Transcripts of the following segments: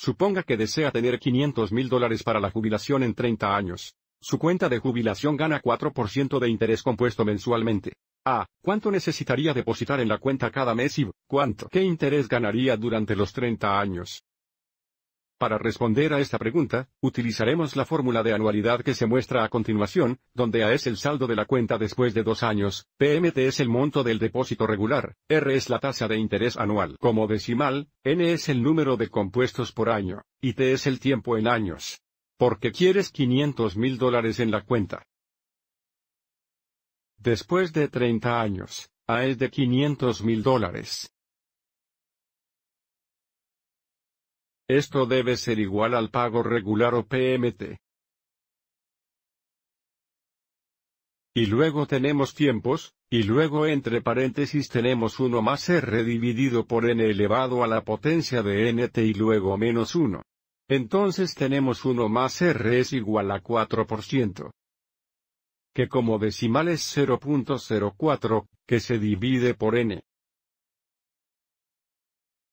Suponga que desea tener 500 mil dólares para la jubilación en 30 años. Su cuenta de jubilación gana 4% de interés compuesto mensualmente. A. Ah, ¿Cuánto necesitaría depositar en la cuenta cada mes y cuánto? ¿Qué interés ganaría durante los 30 años? Para responder a esta pregunta, utilizaremos la fórmula de anualidad que se muestra a continuación, donde A es el saldo de la cuenta después de dos años, PMT es el monto del depósito regular, R es la tasa de interés anual como decimal, N es el número de compuestos por año, y T es el tiempo en años. Porque quieres 500 mil dólares en la cuenta. Después de 30 años, A es de 500 mil dólares. Esto debe ser igual al pago regular o PMT. Y luego tenemos tiempos, y luego entre paréntesis tenemos 1 más r dividido por n elevado a la potencia de nt y luego menos 1. Entonces tenemos 1 más r es igual a 4%. Que como decimal es 0.04, que se divide por n.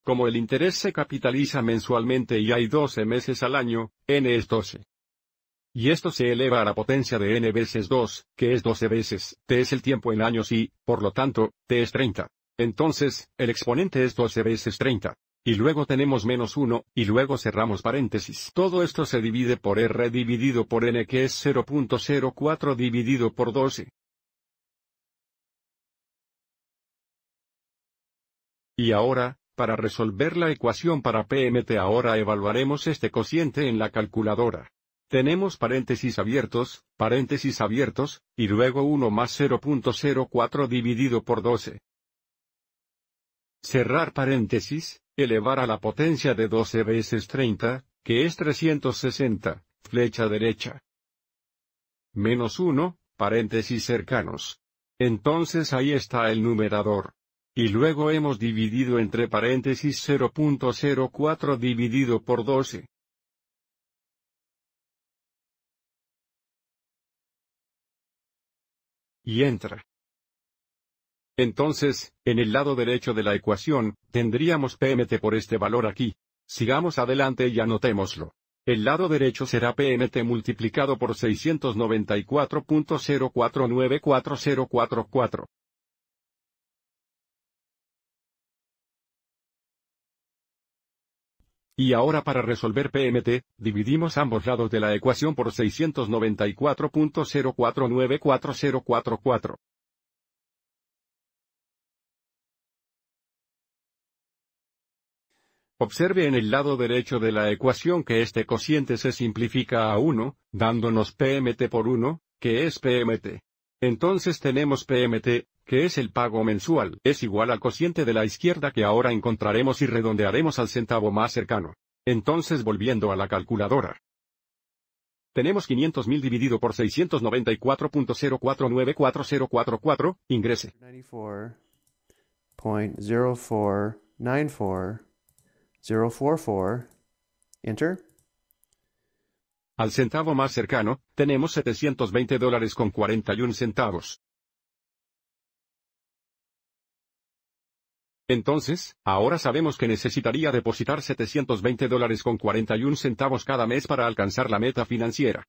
Como el interés se capitaliza mensualmente y hay 12 meses al año, n es 12. Y esto se eleva a la potencia de n veces 2, que es 12 veces, t es el tiempo en años y, por lo tanto, t es 30. Entonces, el exponente es 12 veces 30. Y luego tenemos menos 1, y luego cerramos paréntesis. Todo esto se divide por r dividido por n que es 0.04 dividido por 12. Y ahora, para resolver la ecuación para PMT ahora evaluaremos este cociente en la calculadora. Tenemos paréntesis abiertos, paréntesis abiertos, y luego 1 más 0.04 dividido por 12. Cerrar paréntesis, elevar a la potencia de 12 veces 30, que es 360, flecha derecha. Menos 1, paréntesis cercanos. Entonces ahí está el numerador. Y luego hemos dividido entre paréntesis 0.04 dividido por 12. Y entra. Entonces, en el lado derecho de la ecuación, tendríamos PMT por este valor aquí. Sigamos adelante y anotémoslo. El lado derecho será PMT multiplicado por 694.0494044. Y ahora para resolver PMT, dividimos ambos lados de la ecuación por 694.0494044. Observe en el lado derecho de la ecuación que este cociente se simplifica a 1, dándonos PMT por 1, que es PMT. Entonces tenemos PMT, que es el pago mensual, es igual al cociente de la izquierda que ahora encontraremos y redondearemos al centavo más cercano. Entonces volviendo a la calculadora. Tenemos 500.000 dividido por 694.0494044, ingrese. Al centavo más cercano, tenemos 720 dólares con 41 centavos. Entonces, ahora sabemos que necesitaría depositar 720 dólares con 41 centavos cada mes para alcanzar la meta financiera.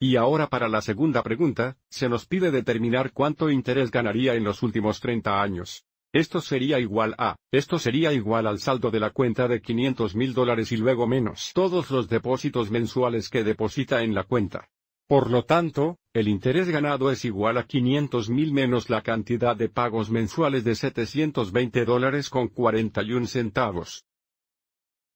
Y ahora para la segunda pregunta, se nos pide determinar cuánto interés ganaría en los últimos 30 años. Esto sería igual a, esto sería igual al saldo de la cuenta de 500 mil dólares y luego menos todos los depósitos mensuales que deposita en la cuenta. Por lo tanto, el interés ganado es igual a 500 mil menos la cantidad de pagos mensuales de 720 dólares con 41 centavos.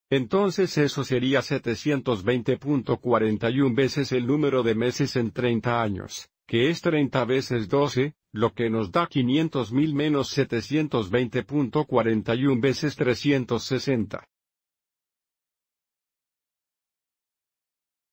Entonces eso sería 720.41 veces el número de meses en 30 años, que es 30 veces 12, lo que nos da 500.000 menos 720.41 veces 360.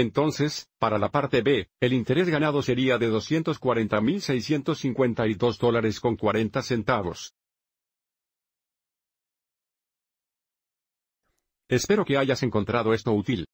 Entonces, para la parte B, el interés ganado sería de 240.652 dólares con 40 centavos. Espero que hayas encontrado esto útil.